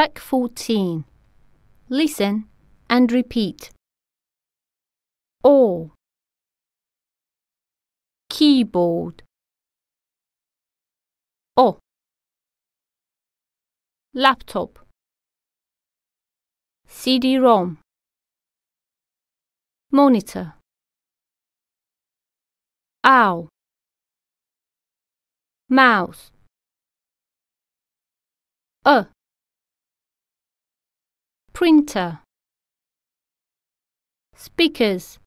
Track 14. Listen and repeat. All. Keyboard. O. Laptop. CD-ROM. Monitor. Owl. Mouse. A printer speakers